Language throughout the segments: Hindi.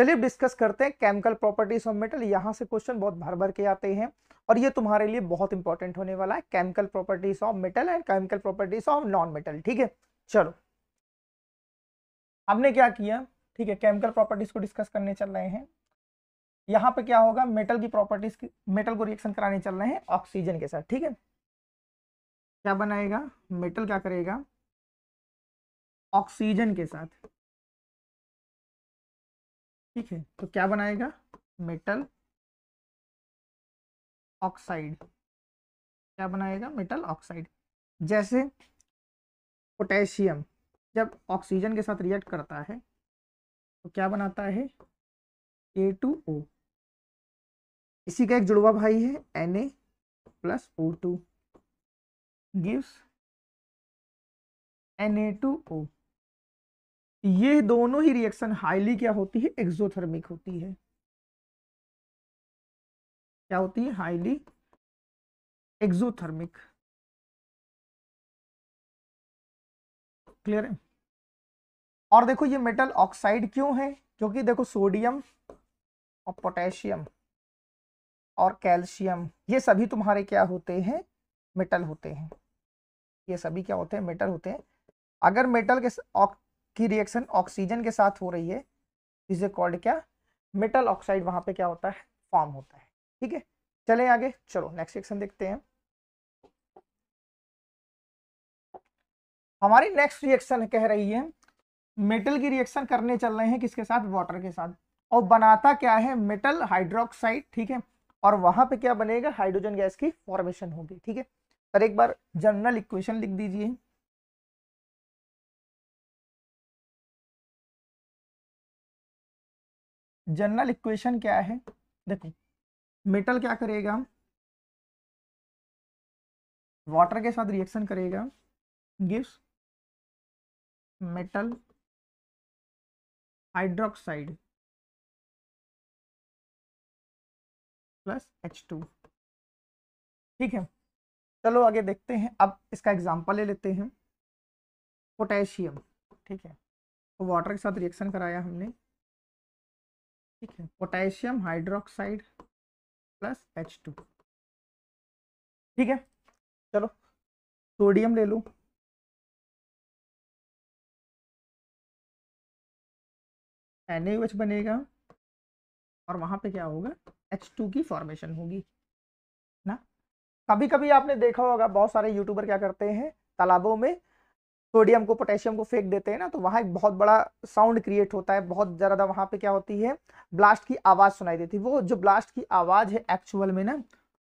चलिए डिस्कस करते हैं केमिकल प्रॉपर्टीज ऑफ मेटल यहाँ से क्वेश्चन बहुत भर भर के आते हैं और ये तुम्हारे लिए बहुत इंपॉर्टेंट होने वाला है chemical properties of metal and chemical properties of non metal ठीक है चलो हमने क्या किया ठीक है केमिकल प्रॉपर्टीज को डिस्कस करने चल रहे हैं यहाँ पे क्या होगा मेटल की प्रॉपर्टीज की मेटल को रिएक्शन कराने चल रहे हैं ऑक्सीजन के साथ ठीक है क्या बनाएगा मेटल क्या करेगा ऑक्सीजन के साथ ठीक है तो क्या बनाएगा मेटल ऑक्साइड क्या बनाएगा मेटल ऑक्साइड जैसे पोटेशियम जब ऑक्सीजन के साथ रिएक्ट करता है तो क्या बनाता है ए टू ओ इसी का एक जुड़वा भाई है N A plus O two gives N A two O ये दोनों ही रिएक्शन हाईली क्या होती है एक्सोथर्मिक होती है क्या होती है हाईली एक्सोथर्मिक क्लियर है और देखो ये मेटल ऑक्साइड क्यों है क्योंकि देखो सोडियम और पोटेशियम और कैल्शियम ये सभी तुम्हारे क्या होते हैं मेटल होते हैं ये सभी क्या होते हैं मेटल होते हैं अगर मेटल के की रिएक्शन ऑक्सीजन के साथ हो रही है इसे कॉल्ड क्या मेटल ऑक्साइड वहां पे क्या होता है फॉर्म होता है ठीक है चले आगे चलो नेक्स्ट सेक्शन देखते हैं हमारी नेक्स्ट रिएक्शन कह रही है मेटल की रिएक्शन करने चल रहे हैं किसके साथ वाटर के साथ और बनाता क्या है मेटल हाइड्रोक्साइड ठीक है और वहां पे क्या बनेगा हाइड्रोजन गैस की फॉर्मेशन होगी ठीक है सर एक बार जनरल इक्वेशन लिख दीजिए जनरल इक्वेशन क्या है देखो मेटल क्या करेगा वाटर के साथ रिएक्शन करेगा gives metal hydroxide plus H two ठीक है चलो आगे देखते हैं अब इसका एग्जाम्पल ले लेते हैं पोटेशियम ठीक है तो वाटर के साथ रिएक्शन कराया हमने ठीक है potassium hydroxide plus H two ठीक है चलो सोडियम ले लू एन एच बनेगा और वहां पे क्या होगा एच टू की फॉर्मेशन होगी ना कभी कभी आपने देखा होगा बहुत सारे यूट्यूबर क्या करते हैं तालाबों में सोडियम को पोटेशियम को फेंक देते हैं ना तो वहाँ एक बहुत बड़ा साउंड क्रिएट होता है बहुत ज़्यादा वहाँ पे क्या होती है ब्लास्ट की आवाज़ सुनाई देती है वो जो ब्लास्ट की आवाज़ है एक्चुअल में ना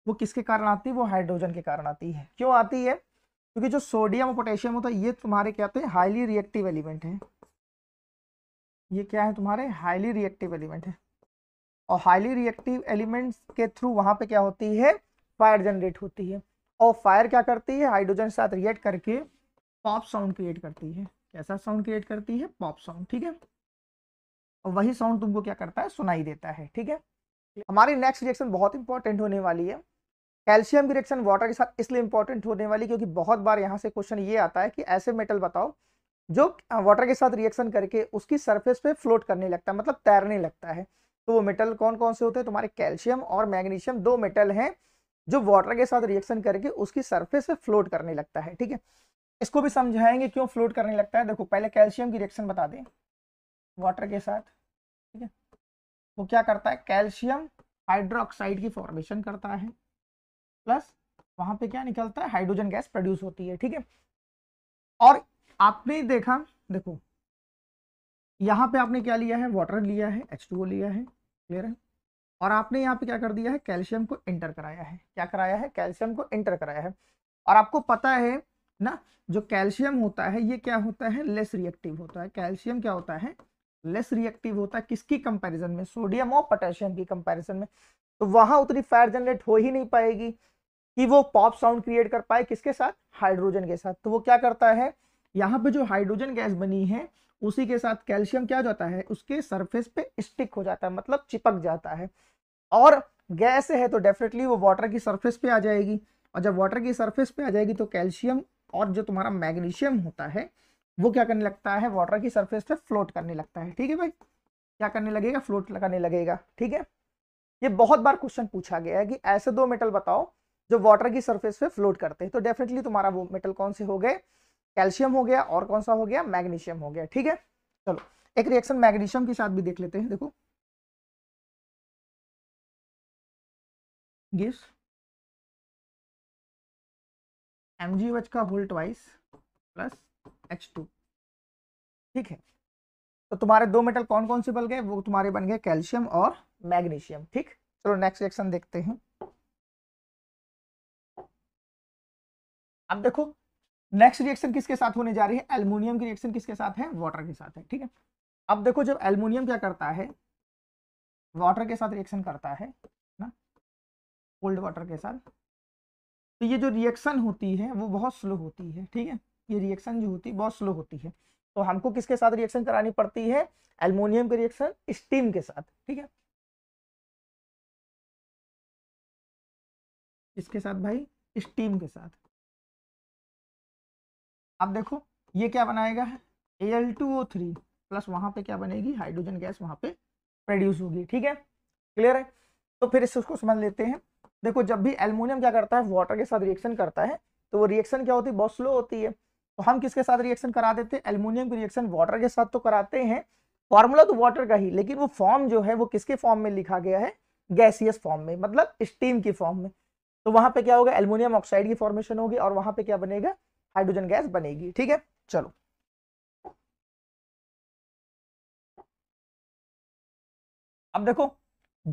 वो किसके कारण आती है वो हाइड्रोजन के कारण आती है क्यों आती है क्योंकि जो सोडियम और पोटेशियम होता है ये तुम्हारे क्या होते हैं हाईली रिएक्टिव एलिमेंट है ये क्या है तुम्हारे हाईली रिएक्टिव एलिमेंट है और हाईली रिएक्टिव एलिमेंट्स के थ्रू वहाँ पे क्या होती है फायर जनरेट होती है और फायर क्या करती है हाइड्रोजन के साथ रिएक्ट करके पॉप साउंड क्रिएट करती है कैसा साउंड क्रिएट करती है पॉप साउंड ठीक है और वही साउंड तुमको क्या करता है सुनाई देता है ठीक है हमारी नेक्स्ट रिएक्शन बहुत इंपॉर्टेंट होने वाली है कैल्शियम की रिएक्शन वाटर के साथ इसलिए इंपॉर्टेंट होने वाली क्योंकि बहुत बार यहाँ से क्वेश्चन ये आता है कि ऐसे मेटल बताओ जो वाटर के साथ रिएक्शन करके उसकी सरफेस पे फ्लोट करने लगता है मतलब तैरने लगता है तो वो मेटल कौन कौन से होते हैं तुम्हारे कैल्शियम और मैग्नीशियम दो मेटल हैं जो वाटर के साथ रिएक्शन करके उसकी सरफेस पे फ्लोट करने लगता है ठीक है इसको भी समझाएंगे क्यों फ्लोट करने लगता है देखो पहले कैल्शियम की रिएक्शन बता दें वाटर के साथ ठीक है वो तो क्या करता है कैल्शियम हाइड्रोक्साइड की फॉर्मेशन करता है प्लस वहां पे क्या निकलता है हाइड्रोजन गैस प्रोड्यूस होती है ठीक है और आपने देखा देखो यहाँ पे आपने क्या लिया है वाटर लिया है एच लिया है क्लियर है और आपने यहाँ पे क्या कर दिया है कैल्शियम को इंटर कराया है क्या कराया है कैल्शियम को इंटर कराया है और आपको पता है ना जो कैल्शियम होता है ये क्या होता है लेस रिएक्टिव होता है कैल्शियम क्या होता है लेस रिएक्टिव होता है किसकी कंपैरिजन में सोडियम और पोटेशियम की कंपैरिजन में तो वहां उतनी फायर जनरेट हो ही नहीं पाएगी कि वो पॉप साउंड क्रिएट कर पाए किसके साथ हाइड्रोजन के साथ तो वो क्या करता है यहाँ पे जो हाइड्रोजन गैस बनी है उसी के साथ कैल्शियम क्या हो जाता है उसके सरफेस पे स्टिक हो जाता है मतलब चिपक जाता है और गैस है तो डेफिनेटली वो वाटर की सरफेस पे आ जाएगी और जब वाटर की सरफेस पे आ जाएगी तो कैल्शियम और जो तुम्हारा मैग्नीशियम होता है वो क्या करने लगता है वाटर की सरफेस पे फ्लोट करने लगता है ठीक है भाई क्या करने लगेगा फ्लोट करने लगेगा ठीक है ये बहुत बार क्वेश्चन पूछा गया है कि ऐसे दो मेटल बताओ जो वाटर की सरफेस पे फ्लोट करते हैं तो डेफिनेटली तुम्हारा वो मेटल कौन से हो गए कैल्शियम हो गया और कौन सा हो गया मैग्नीशियम हो गया ठीक है चलो एक रिएक्शन मैग्नीशियम के साथ भी देख लेते हैं देखो गिफ्ट एम जी एच का whole twice plus H two ठीक है तो तुम्हारे दो मेटल कौन कौन से बन गए वो तुम्हारे बन गए कैल्शियम और मैग्नीशियम ठीक चलो नेक्स्ट रिएक्शन देखते हैं अब देखो नेक्स्ट रिएक्शन किसके साथ होने जा रही है एल्युमिनियम की रिएक्शन किसके साथ है वाटर के साथ है ठीक है अब देखो जब एल्युमिनियम क्या करता है वाटर के साथ रिएक्शन करता है ना कोल्ड वाटर के साथ तो ये जो रिएक्शन होती है वो बहुत स्लो होती है ठीक है ये रिएक्शन जो होती है बहुत स्लो होती है तो हमको किसके साथ रिएक्शन करानी पड़ती है एल्मोनियम के रिएक्शन स्टीम के साथ ठीक है इसके साथ भाई स्टीम के साथ अब देखो ये क्या बनाएगा A L two O three plus वहां पे क्या बनेगी हाइड्रोजन गैस वहां पे प्रोड्यूस होगी ठीक है क्लियर है तो फिर इससे उसको समझ लेते हैं देखो जब भी एल्यूमिनियम क्या करता है वाटर के साथ रिएक्शन करता है तो वो रिएक्शन क्या होती है बहुत स्लो होती है तो हम किसके साथ रिएक्शन करा देते हैं एल्यूमिनियम की रिएक्शन वाटर के साथ तो कराते हैं फॉर्मूला तो वाटर का ही लेकिन वो फॉर्म जो है वो किसके फॉर्म में लिखा गया है गैसियस फॉर्म में मतलब स्टीम की फॉर्म में तो वहां पे क्या होगा एल्यूमिनियम ऑक्साइड की फॉर्मेशन होगी और वहां पे क्या बनेगा हाइड्रोजन गैस बनेगी ठीक है चलो अब देखो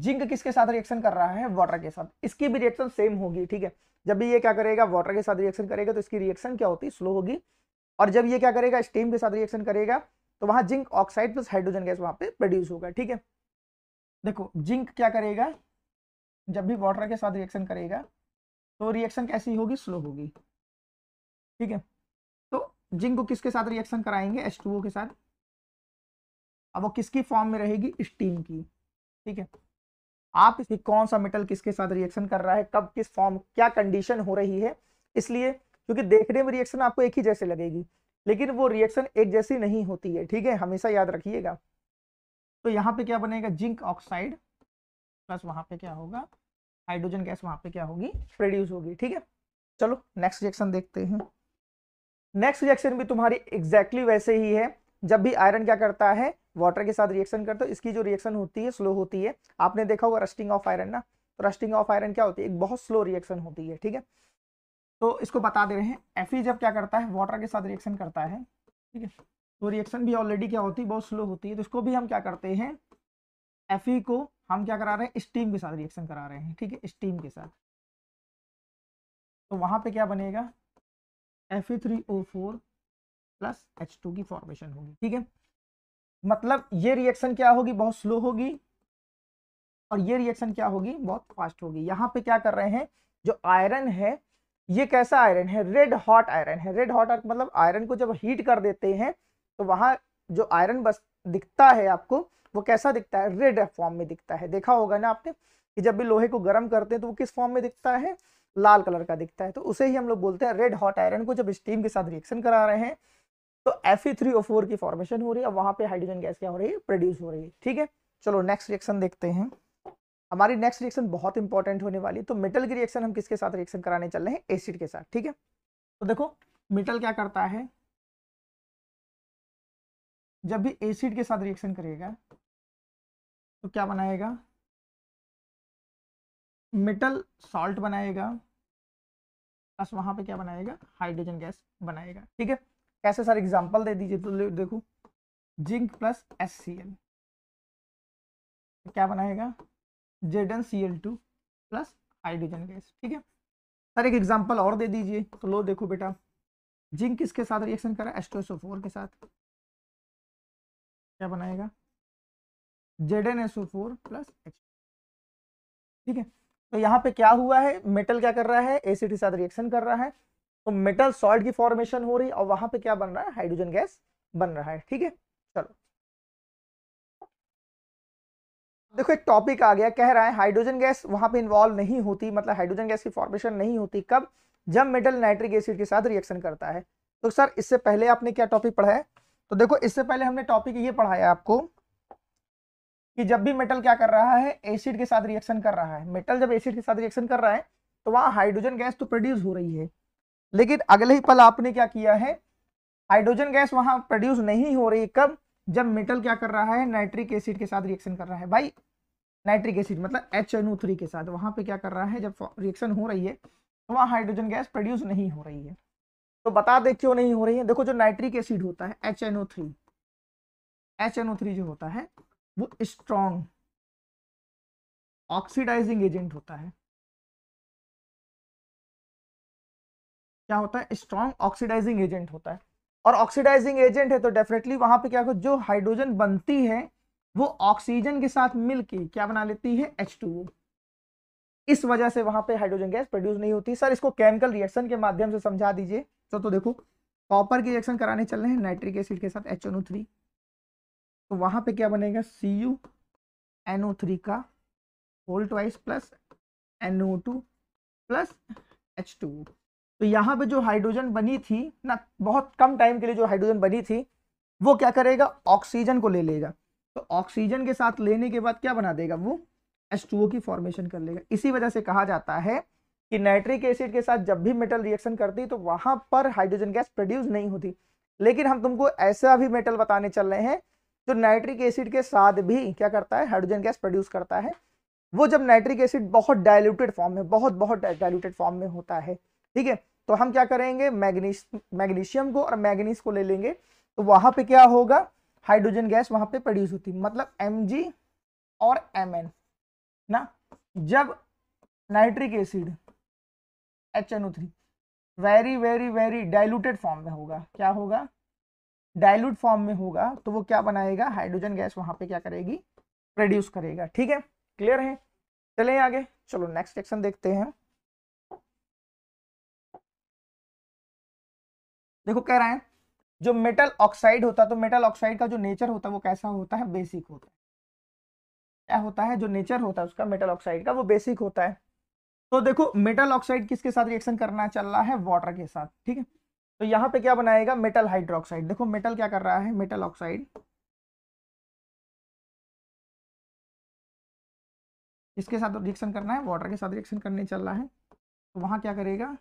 जिंक किसके साथ रिएक्शन कर रहा है वाटर के साथ इसकी भी रिएक्शन सेम होगी ठीक है जब भी ये क्या करेगा वाटर के साथ रिएक्शन करेगा तो इसकी रिएक्शन क्या होती है स्लो होगी और जब ये क्या करेगा स्टीम के साथ रिएक्शन करेगा तो वहां zinc oxide plus hydrogen gas वहां पे प्रोड्यूस होगा ठीक है देखो जिंक क्या करेगा जब भी वाटर के साथ रिएक्शन करेगा तो रिएक्शन कैसी होगी स्लो होगी ठीक है तो जिंक को किसके साथ रिएक्शन कराएंगे एच के साथ अब वो किसकी फॉर्म में रहेगी स्टीम की ठीक है आप इसकी कौन सा मेटल किसके साथ रिएक्शन कर रहा है कब किस फॉर्म क्या कंडीशन हो रही है इसलिए क्योंकि देखने में रिएक्शन आपको एक ही जैसे लगेगी लेकिन वो रिएक्शन एक जैसी नहीं होती है ठीक है हमेशा याद रखिएगा तो यहाँ पे क्या बनेगा जिंक ऑक्साइड प्लस वहां पे क्या होगा हाइड्रोजन गैस वहां पे क्या होगी प्रोड्यूस होगी ठीक है चलो नेक्स्ट रिएक्शन देखते हैं नेक्स्ट रिएक्शन भी तुम्हारी एग्जैक्टली exactly वैसे ही है जब भी आयरन क्या करता है वाटर के साथ रिएक्शन करते हो इसकी जो रिएक्शन होती है स्लो होती है आपने देखा होगा रस्टिंग ऑफ आयरन ना तो रस्टिंग ऑफ आयरन क्या होती है एक बहुत स्लो रिएक्शन होती है ठीक है तो इसको बता दे रहे हैं एफ जब क्या करता है वाटर के साथ रिएक्शन करता है ठीक है तो रिएक्शन भी ऑलरेडी क्या होती है बहुत स्लो होती है तो इसको भी हम क्या करते हैं एफ को हम क्या करा रहे हैं स्टीम के साथ रिएक्शन करा रहे हैं ठीक है स्टीम के साथ तो वहां पे क्या बनेगा F three O four plus H two की फॉर्मेशन होगी ठीक है मतलब ये रिएक्शन क्या होगी बहुत स्लो होगी और ये रिएक्शन क्या होगी बहुत फास्ट होगी यहाँ पे क्या कर रहे हैं जो आयरन है ये कैसा आयरन है रेड हॉट आयरन है रेड हॉट मतलब आयरन को जब हीट कर देते हैं तो वहाँ जो आयरन बस दिखता है आपको वो कैसा दिखता है रेड फॉर्म में दिखता है देखा होगा ना आपने कि जब भी लोहे को गर्म करते हैं तो वो किस फॉर्म में दिखता है लाल कलर का दिखता है तो उसे ही हम लोग बोलते हैं रेड हॉट आयरन को जब स्टीम के साथ रिएक्शन करा रहे हैं तो F E three O four की फॉर्मेशन हो रही है वहां पे हाइड्रोजन गैस क्या हो रही है प्रोड्यूस हो रही है ठीक है चलो नेक्स्ट रिएक्शन देखते हैं हमारी नेक्स्ट रिएक्शन बहुत इंपॉर्टेंट होने वाली तो मेटल की रिएक्शन हम किसके साथ रिएक्शन कराने चल रहे हैं एसिड के साथ ठीक है तो देखो मेटल क्या करता है जब भी एसिड के साथ रिएक्शन करेगा तो क्या बनाएगा मेटल सॉल्ट बनाएगा प्लस वहां पे क्या बनाएगा हाइड्रोजन गैस बनाएगा ठीक है कैसे सर एग्जांपल दे दीजिए तो देखो zinc plus S C L क्या बनाएगा Z N C L two plus hydrogen gas ठीक है सर एक एग्जांपल और दे दीजिए तो लो देखो बेटा जिंक किसके साथ रिएक्शन करा फोर के साथ क्या बनाएगा Z N S O four plus H ठीक है तो यहाँ पे क्या हुआ है मेटल क्या कर रहा है एसिड के साथ रिएक्शन कर रहा है तो मेटल सॉल्ट की फॉर्मेशन हो रही और वहां पे क्या बन रहा है हाइड्रोजन गैस बन रहा है ठीक है चलो देखो एक टॉपिक आ गया कह रहा है हाइड्रोजन गैस वहां पे इन्वॉल्व नहीं होती मतलब हाइड्रोजन गैस की फॉर्मेशन नहीं होती कब जब मेटल नाइट्रिक एसिड के साथ रिएक्शन करता है तो सर इससे पहले आपने क्या टॉपिक पढ़ा है तो देखो इससे पहले हमने टॉपिक ये पढ़ाया आपको कि जब भी मेटल क्या कर रहा है एसिड के साथ रिएक्शन कर रहा है मेटल जब एसिड के साथ रिएक्शन कर रहा है तो वहां हाइड्रोजन गैस तो प्रोड्यूस हो रही है लेकिन अगले ही पल आपने क्या किया है हाइड्रोजन गैस वहां प्रोड्यूस नहीं हो रही कब जब मेटल क्या कर रहा है नाइट्रिक एसिड के साथ रिएक्शन कर रहा है भाई नाइट्रिक एसिड मतलब एच एन ओ थ्री के साथ वहां पे क्या कर रहा है जब रिएक्शन हो रही है तो हाइड्रोजन गैस प्रोड्यूस नहीं हो रही है तो बता दे क्यों नहीं हो रही है देखो जो नाइट्रिक एसिड होता है H N O three H N O three जो होता है वो स्ट्रॉन्ग ऑक्सीडाइजिंग एजेंट होता है क्या होता है स्ट्रॉन्ग ऑक्सीडाइजिंग एजेंट होता है और ऑक्सीडाइजिंग एजेंट है तो डेफिनेटली वहां पे क्या जो हाइड्रोजन बनती है वो ऑक्सीजन के साथ मिलके क्या बना लेती है एच इस वजह से वहां पे हाइड्रोजन गैस प्रोड्यूस नहीं होती सर इसको केमिकल रिएक्शन के माध्यम से समझा दीजिए तो, तो देखो कॉपर के रिएक्शन कराने चल रहे हैं नाइट्रिक एसिड के साथ एच तो वहां पर क्या बनेगा सी यू का whole twice plus NO plus H तो यहाँ पे जो हाइड्रोजन बनी थी ना बहुत कम टाइम के लिए जो हाइड्रोजन बनी थी वो क्या करेगा ऑक्सीजन को ले लेगा तो ऑक्सीजन के साथ लेने के बाद क्या बना देगा वो एस की फॉर्मेशन कर लेगा इसी वजह से कहा जाता है कि नाइट्रिक एसिड के साथ जब भी मेटल रिएक्शन करती तो वहां पर हाइड्रोजन गैस प्रोड्यूस नहीं होती लेकिन हम तुमको ऐसा भी मेटल बताने चल रहे हैं जो नाइट्रिक एसिड के साथ भी क्या करता है हाइड्रोजन गैस प्रोड्यूस करता है वो जब नाइट्रिक एसिड बहुत डायल्यूटेड फॉर्म में बहुत बहुत डायल्यूटेड फॉर्म में होता है ठीक है तो हम क्या करेंगे मैग्नीश मैग्नीशियम को और मैग्नीस को ले लेंगे तो वहां पे क्या होगा हाइड्रोजन गैस वहां पे प्रोड्यूस होती मतलब एम और एम ना जब nitric acid H N O three very very very diluted form में होगा क्या होगा डाइल्यूट फॉर्म में होगा तो वो क्या बनाएगा हाइड्रोजन गैस वहां पे क्या करेगी प्रोड्यूस करेगा ठीक है क्लियर है चले आगे चलो नेक्स्ट सेक्शन देखते हैं देखो कह रहा है जो मेटल ऑक्साइड होता है तो मेटल ऑक्साइड का जो नेचर होता है वो कैसा होता है बेसिक होता है क्या होता है जो नेचर होता है उसका मेटल ऑक्साइड का वो बेसिक होता है तो देखो मेटल ऑक्साइड किसके साथ रिएक्शन करना चल रहा है वाटर के साथ ठीक है तो यहाँ पे क्या बनाएगा मेटल हाइड्रोक्साइड देखो मेटल क्या कर रहा है मेटल ऑक्साइड इसके साथ रिएक्शन करना है वाटर के साथ रिएक्शन करने चल रहा है तो वहां क्या करेगा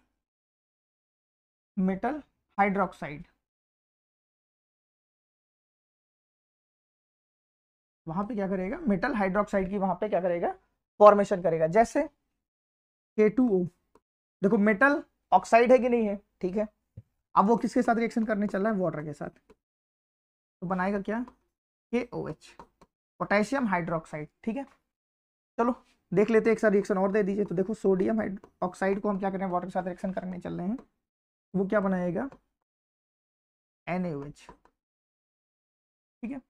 मेटल हाइड्रोक्साइड वहां पे क्या करेगा मेटल हाइड्रोक्साइड की वहां पे क्या करेगा फॉर्मेशन करेगा जैसे K2O देखो मेटल ऑक्साइड है कि नहीं है ठीक है अब वो किसके साथ रिएक्शन करने चल रहा है वाटर के साथ तो बनाएगा क्या के ओ एच पोटेशियम हाइड्रोक्साइड ठीक है चलो देख लेते हैं एक साथ रिएक्शन और दे दीजिए तो देखो सोडियम हाइड्रोक्साइड को हम क्या कर रहे हैं वाटर के साथ रिएक्शन करने चल रहे हैं वो क्या बनाएगा NaOH ठीक है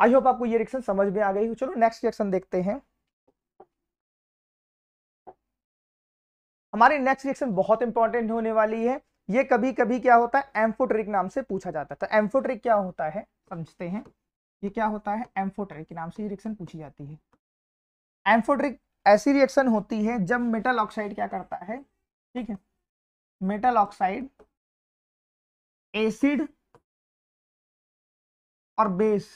आई होप आपको ये रिएक्शन समझ में आ गई हो चलो नेक्स्ट रिएक्शन देखते हैं हमारी नेक्स्ट रिएक्शन बहुत इंपॉर्टेंट होने वाली है ये कभी कभी क्या होता है एम्फोट्रिक नाम से पूछा जाता है तो एम्फोट्रिक क्या होता है समझते हैं ये क्या होता है एम्फोट्रिक नाम से ये रिएक्शन पूछी जाती है एम्फोट्रिक ऐसी रिएक्शन होती है जब मेटल ऑक्साइड क्या करता है ठीक है मेटल ऑक्साइड एसिड और बेस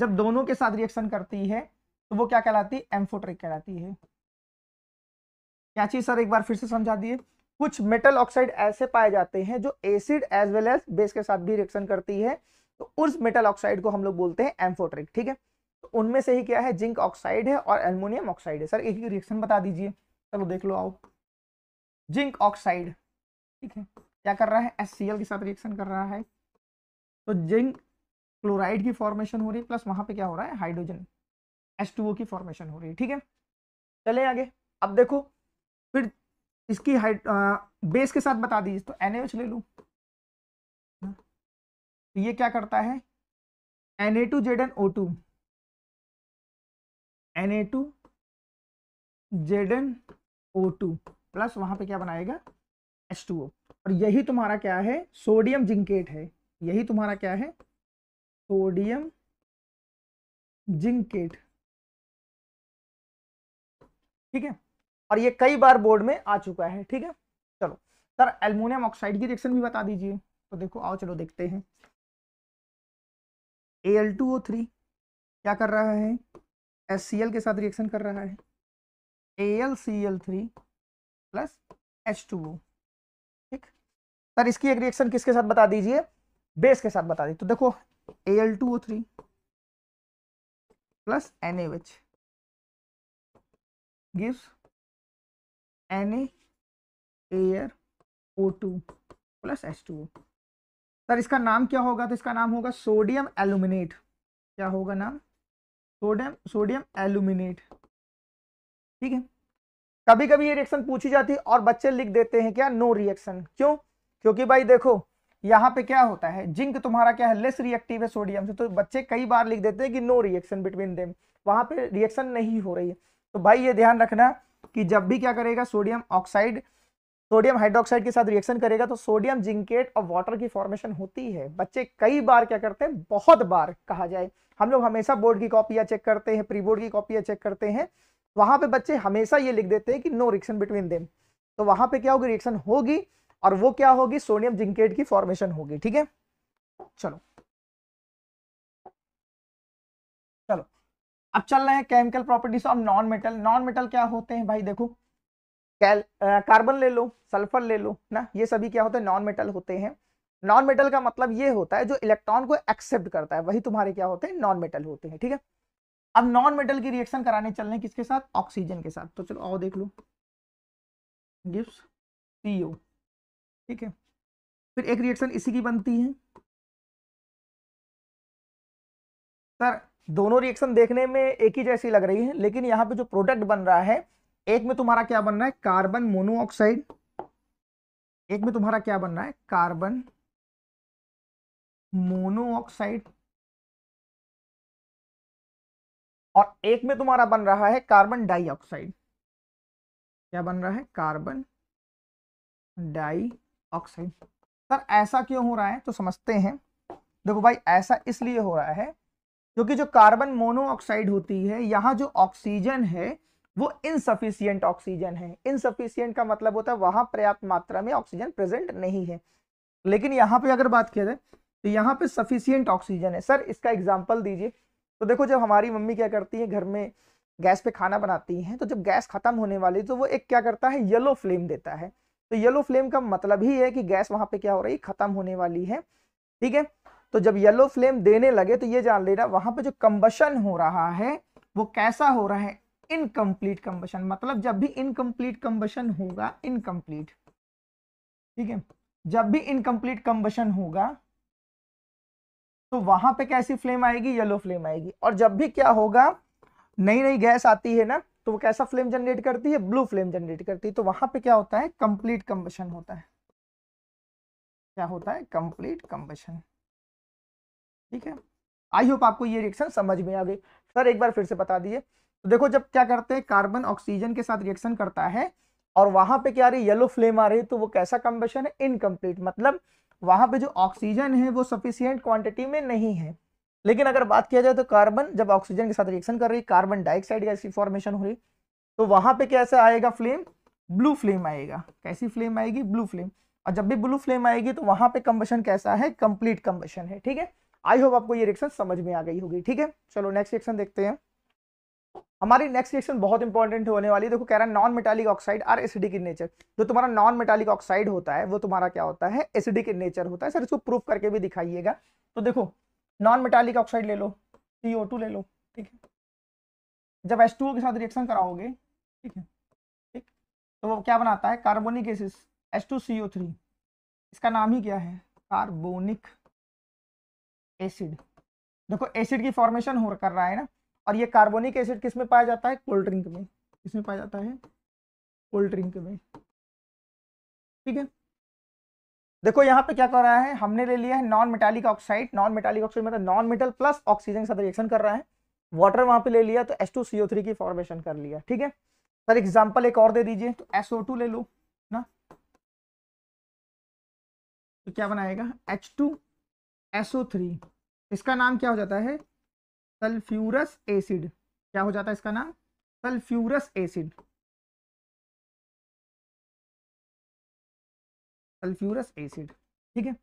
जब दोनों के साथ रिएक्शन करती है तो वो क्या कहलाती है एम्फोट्रिक कहलाती है क्या चीज सर एक बार फिर से समझा दिए कुछ मेटल ऑक्साइड ऐसे पाए जाते हैं जो acid as well as base के साथ भी रिएक्शन करती है तो उस मेटल ऑक्साइड को हम लोग बोलते हैं एम्फोट्रिक ठीक है तो उनमें से ही क्या है जिंक ऑक्साइड है और एलमोनियम ऑक्साइड है सर एक ही रिएक्शन बता दीजिए चलो देख लो आओ जिंक ऑक्साइड ठीक है क्या कर रहा है एस के साथ रिएक्शन कर रहा है तो जिंक क्लोराइड की फॉर्मेशन हो रही है प्लस वहां पे क्या हो रहा है हाइड्रोजन एस टू ओ की फॉर्मेशन हो रही है ठीक है चले आगे अब देखो फिर इसकी हाइड बेस के साथ बता दीजिए तो एन ले लू तो ये क्या करता है N A two Z N O two N A two Z N O two plus वहां पे क्या बनाएगा एच टू ओ और यही तुम्हारा क्या है सोडियम जिंकेट है यही तुम्हारा क्या है सोडियम जिंकेट ठीक है और ये कई बार बोर्ड में आ चुका है ठीक है चलो सर एल्मोनियम ऑक्साइड की रिएक्शन भी बता दीजिए तो देखो आओ चलो देखते हैं एल टू ओ थ्री क्या कर रहा है एस सी एल के साथ रिएक्शन कर रहा है L C L three plus H two O ठीक सर इसकी एक रिएक्शन किसके साथ बता दीजिए बेस के साथ बता दी तो देखो Al2O3 plus NaOH gives Na air O2 plus H2O sir इसका नाम क्या होगा तो इसका नाम होगा सोडियम एल्यूमिनेट क्या होगा नाम सोडियम सोडियम एल्यूमिनेट ठीक है कभी कभी ये रिएक्शन पूछी जाती है और बच्चे लिख देते हैं क्या नो रिएक्शन क्यों क्योंकि भाई देखो यहाँ पे क्या होता है जिंक तुम्हारा क्या है लेस रिएक्टिव है सोडियम से तो बच्चे कई बार लिख देते हैं कि नो रिएक्शन बिटवीन देम वहां पे रिएक्शन नहीं हो रही है तो भाई ये ध्यान रखना कि जब भी क्या करेगा सोडियम ऑक्साइड सोडियम हाइड्रोक्साइड के साथ रिएक्शन करेगा तो सोडियम जिंकेट और वाटर की फॉर्मेशन होती है बच्चे कई बार क्या करते हैं बहुत बार कहा जाए हम लोग हमेशा बोर्ड की कॉपियाँ चेक करते हैं प्री बोर्ड की कॉपियाँ चेक करते हैं वहां पे बच्चे हमेशा ये लिख देते हैं कि नो रिएक्शन बिटवीन देम तो वहां पे क्या होगी रिएक्शन होगी और वो क्या होगी सोडियम जिंकेट की फॉर्मेशन होगी ठीक है चलो चलो अब चल रहे हैं chemical properties of non metal non metal क्या होते हैं भाई देखो कैल कार्बन ले लो सल्फर ले लो ना ये सभी क्या होते हैं नॉन मेटल होते हैं नॉन मेटल का मतलब ये होता है जो इलेक्ट्रॉन को एक्सेप्ट करता है वही तुम्हारे क्या होते हैं नॉन मेटल होते हैं ठीक है अब नॉन मेटल की रिएक्शन कराने चल रहे हैं किसके साथ ऑक्सीजन के साथ तो चलो और देख लो गिफ्ट सीओ ठीक है फिर एक रिएक्शन इसी की बनती है सर दोनों रिएक्शन देखने में एक ही जैसी लग रही है लेकिन यहां पे जो प्रोडक्ट बन रहा है एक में तुम्हारा क्या बन रहा है कार्बन मोनोऑक्साइड एक में तुम्हारा क्या बन रहा है कार्बन मोनोऑक्साइड और एक में तुम्हारा बन रहा है कार्बन डाइऑक्साइड क्या बन रहा है कार्बन डाई ऑक्साइड सर ऐसा क्यों हो रहा है तो समझते हैं देखो भाई ऐसा इसलिए हो रहा है क्योंकि जो कार्बन मोनोऑक्साइड होती है यहाँ जो ऑक्सीजन है वो इनसफिशियंट ऑक्सीजन है इनसफिशियंट का मतलब होता है वहां पर्याप्त मात्रा में ऑक्सीजन प्रेजेंट नहीं है लेकिन यहाँ पे अगर बात किया जाए तो यहाँ पे सफिशियंट ऑक्सीजन है सर इसका एग्जाम्पल दीजिए तो देखो जब हमारी मम्मी क्या करती है घर में गैस पे खाना बनाती हैं तो जब गैस खत्म होने वाली तो वो एक क्या करता है येलो फ्लेम देता है तो येलो फ्लेम का मतलब ही है कि गैस वहां पे क्या हो रही है खत्म होने वाली है ठीक है तो जब येलो फ्लेम देने लगे तो ये जान लेना वहां पे जो कंबशन हो रहा है वो कैसा हो रहा है इनकम्प्लीट कंबशन मतलब जब भी इनकम्प्लीट कंबशन होगा इनकम्प्लीट ठीक है जब भी इनकम्प्लीट कंबशन होगा तो वहां पे कैसी फ्लेम आएगी येलो फ्लेम आएगी और जब भी क्या होगा नई नई गैस आती है ना तो वो कैसा फ्लेम जनरेट करती है ब्लू फ्लेम जनरेट करती है तो वहां पे क्या होता है कंप्लीट कंबशन होता है क्या होता है कंप्लीट कंबशन ठीक है आई होप आपको ये रिएक्शन समझ में आ गई सर एक बार फिर से बता दिए तो देखो जब क्या करते हैं कार्बन ऑक्सीजन के साथ रिएक्शन करता है और वहां पे क्या आ रही येलो फ्लेम आ रही है तो वो कैसा कंबेशन है इनकम्प्लीट मतलब वहां पे जो ऑक्सीजन है वो सफिशियंट क्वांटिटी में नहीं है लेकिन अगर बात किया जाए तो कार्बन जब ऑक्सीजन के साथ रिएक्शन कर रही कार्बन डाइऑक्साइड का इसकी फॉर्मेशन हो रही तो वहां पे कैसे आएगा फ्लेम ब्लू फ्लेम आएगा कैसी फ्लेम आएगी ब्लू फ्लेम और जब भी ब्लू फ्लेम आएगी तो वहां पे कंबशन कैसा है कंप्लीट कंबशन है ठीक है आई होप आपको ये रिएक्शन समझ में आ गई होगी ठीक है चलो नेक्स्ट रिएक्शन देखते हैं हमारी नेक्स्ट रिएक्शन बहुत इंपॉर्टेंट होने वाली है देखो कह रहा है non metallic oxide are acidic in nature जो तुम्हारा नॉन मेटालिक ऑक्साइड होता है वो तुम्हारा क्या होता है एसिडिक इन नेचर होता है सर इसको प्रूफ करके भी दिखाइएगा तो देखो नॉन मेटालिक ऑक्साइड ले लो सी ले लो ठीक है जब एस के साथ रिएक्शन कराओगे ठीक है ठीक तो वो क्या बनाता है carbonic acid S two C O three इसका नाम ही क्या है कार्बोनिक एसिड देखो एसिड की फॉर्मेशन हो कर रहा है ना और ये कार्बोनिक एसिड किस में पाया जाता है कोल्ड ड्रिंक में किस में पाया जाता है कोल्ड ड्रिंक में ठीक है देखो यहाँ पे क्या कर रहा है हमने ले लिया है non metallic oxide non metallic oxide मतलब नॉन मेटल प्लस ऑक्सीजन के साथ रिएक्शन कर रहा है वाटर वहां पे ले लिया तो टू थ्री की फॉर्मेशन कर लिया ठीक है सर एग्जांपल एक और दे दीजिए तो एसओ टू ले लो ना तो क्या बनाएगा एसओ थ्री इसका नाम क्या हो जाता है सल्फ्यूरस एसिड क्या हो जाता है इसका नाम सल्फ्यूरस एसिड सल्फ्यूरस एसिड ठीक है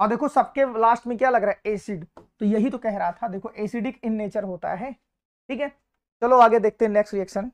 और देखो सबके लास्ट में क्या लग रहा है एसिड तो यही तो कह रहा था देखो एसिडिक इन नेचर होता है ठीक है चलो आगे देखते हैं नेक्स्ट रिएक्शन